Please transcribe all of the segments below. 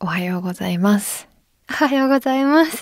おはようございます。おはようございます。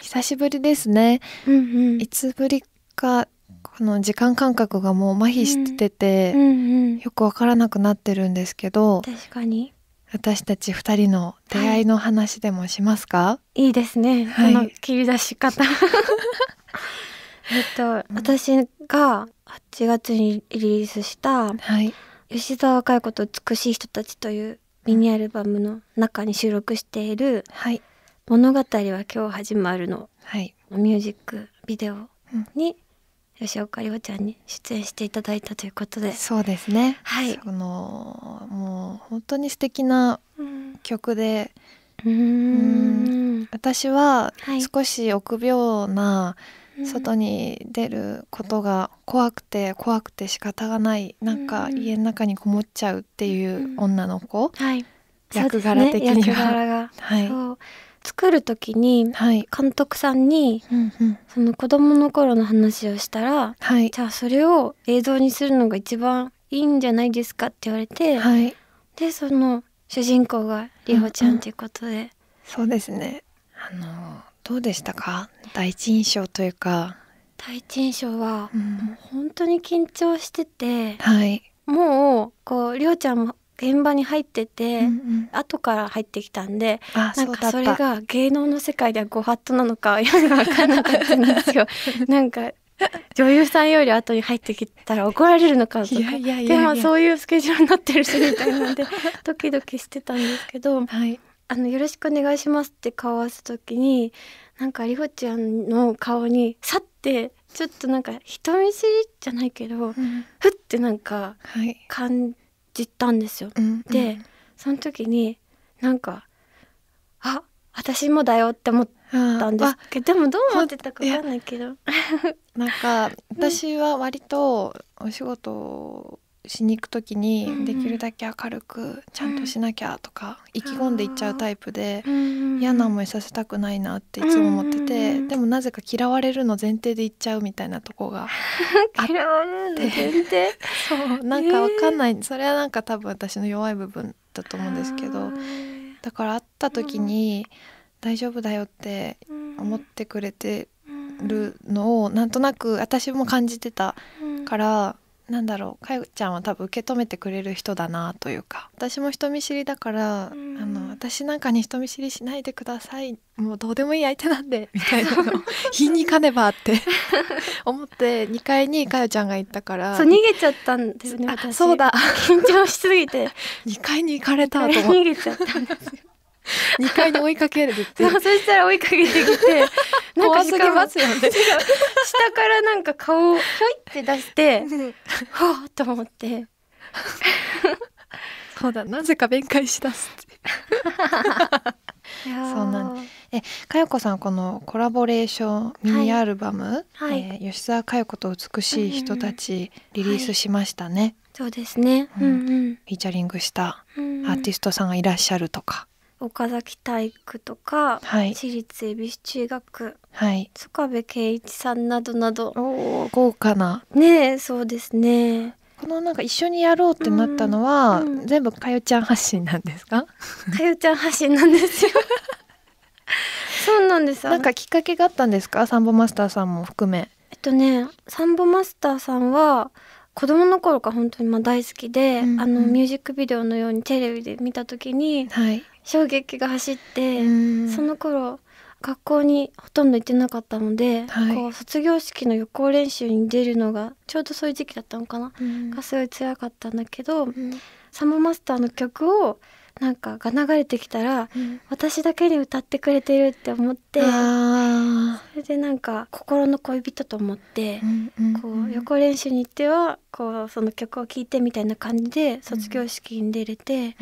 久しぶりですね。うんうん、いつぶりかこの時間感覚がもう麻痺してて、うんうんうん、よくわからなくなってるんですけど。確かに。私たち二人の出会いの話でもしますか、はい、いいですね、はい、の切り出し方 えっと、私が8月にリリースした、はい、吉沢佳代子と美しい人たちというミニアルバムの中に収録している「物語は今日始まるの」のミュージックビデオに、吉岡里帆ちゃんに出演していただいたということでそうですね、はい、そのもう本当に素敵な曲で、うん、うん私は少し臆病な、はい外に出ることが怖くて怖くて仕方がないなんか家の中にこもっちゃうっていう女の子、はい、役柄的には、ね、役柄が、はい、作る時に監督さんに、うんその子供の頃の話をしたら、はい、じゃあそれを映像にするのが一番いいんじゃないですかって言われて、はい、でその主人公がりほちゃんっていうことで、うんうん、そうですねあのどうでしたか第一印象というか第一印象は、うん、もう本当に緊張してて、はい、もうこうりょうちゃんも現場に入ってて、うんうん、後から入ってきたんでなんかそれが芸能の世界ではご法度なのかよく分かんなかったんですよ。なんか女優さんより後に入ってきたら怒られるのかとかでもそういうスケジュールになってるしみたいなんでドキドキしてたんですけど、はい、あの、よろしくお願いしますって顔を合わせた時に、なんか、りほちゃんの顔に、さって、ちょっとなんか、人見知りじゃないけど、うん、ふってなんか、感じたんですよ。はい、で、その時に、なんか、あ、私もだよって思ったんですけど、でもどう思ってたかわかんないけど。なんか、私は割と、お仕事しに行く時にできるだけ明るくちゃんとしなきゃとか意気込んでいっちゃうタイプで嫌な思いさせたくないなっていつも思っててでもなぜか嫌われるの前提で行っちゃうみたいなとこがあって そうなんかわかんない、それはなんか多分私の弱い部分だと思うんですけどだから会った時に大丈夫だよって思ってくれてるのをなんとなく私も感じてたから。なんだろうかよちゃんは多分受け止めてくれる人だなというか私も人見知りだから、あの私なんかに人見知りしないでくださいもうどうでもいい相手なんで みたいなの言いに行かねばって 思って2階にかよちゃんが行ったからそう逃げちゃったんですね私そうだ緊張しすぎて2階 に行かれたと思って逃げちゃった2階に追いかけるってそしたら追いかけてきてなんか怖すぎますよね下かなんか顔をひょいって出してはあと思ってそうだなぜか弁解しだすそうなんえかよこさんこのコラボレーションミニアルバム、はい、えー、吉沢佳代子と美しい人たちリリースしましたね、うんうんはい、そうですね、うん、うん、フィーチャリングしたアーティストさんがいらっしゃるとか、岡崎体育とか、はい、私立恵比寿中学、はい、塚部圭一さんなどなどお豪華なねそうですねこのなんか一緒にやろうってなったのは、うん、全部かよちゃん発信なんですかかよちゃん発信なんですよ そうなんですなんかきっかけがあったんですかサンボマスターさんも含めえっとねサンボマスターさんは子供の頃から本当にまあ大好きで、うんうん、あのミュージックビデオのようにテレビで見た時に、はい、衝撃が走って、その頃学校にほとんど行ってなかったので、はい、こう卒業式の予行練習に出るのがちょうどそういう時期だったのかな、うん、がすごい辛かったんだけど、うん、サムマスターの曲をなんかが流れてきたら、うん、私だけで歌ってくれてるって思ってそれでなんか心の恋人と思って、こう予行練習に行ってはこうその曲を聴いてみたいな感じで卒業式に出れて、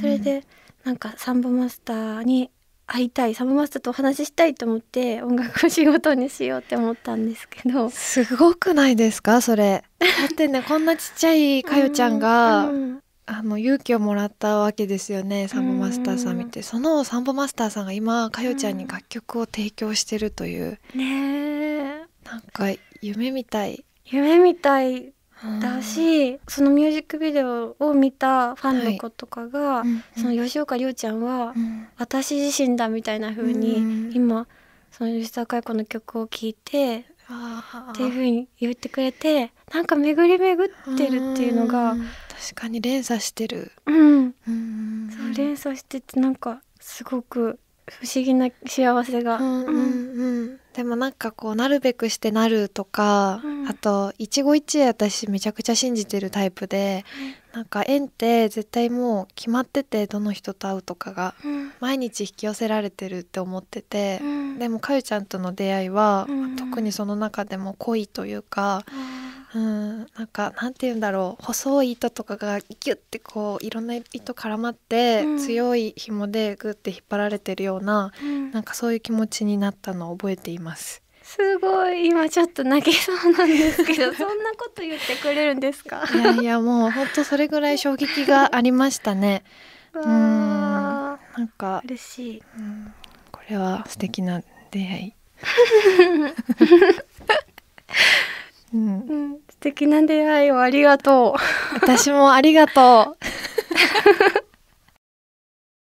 それで。なんかサンボマスターに会いたいサンボマスターとお話ししたいと思って音楽を仕事にしようって思ったんですけどすごくないですかそれだってね こんなちっちゃいかよちゃんが、うんうんあの勇気をもらったわけですよねサンボマスターさん見てそのサンボマスターさんが今かよちゃんに楽曲を提供してるという、ねなんか夢みたい夢みたいだしそのミュージックビデオを見たファンの子とかが、はいその吉岡亮ちゃんは、私自身だみたいな風に、うん、今その吉田由子の曲を聴いてっていう風に言ってくれてなんか巡り巡ってるっていうのが確かに連鎖してる、うん、うんそう連鎖しててなんかすごく不思議な幸せが、うんうんうん、でもなんかこうなるべくしてなるとか、うん、あと一期一会私めちゃくちゃ信じてるタイプで、うん、なんか縁って絶対もう決まっててどの人と会うとかが、うん、毎日引き寄せられてるって思ってて、でもかゆちゃんとの出会いは、特にその中でも恋というか。うんうんなんかなんて言うんだろう細い糸とかがギュッてこういろんな糸絡まって、うん、強い紐でグッて引っ張られてるような、うん、なんかそういう気持ちになったのを覚えています。すごい今ちょっと泣けそうなんですけど そんなこと言ってくれるんですかいやいやもうほんとそれぐらい衝撃がありましたねうんなんか嬉しい、うん、これは素敵な出会い うん、うん素敵な出会いをありがとう。私もありがとう。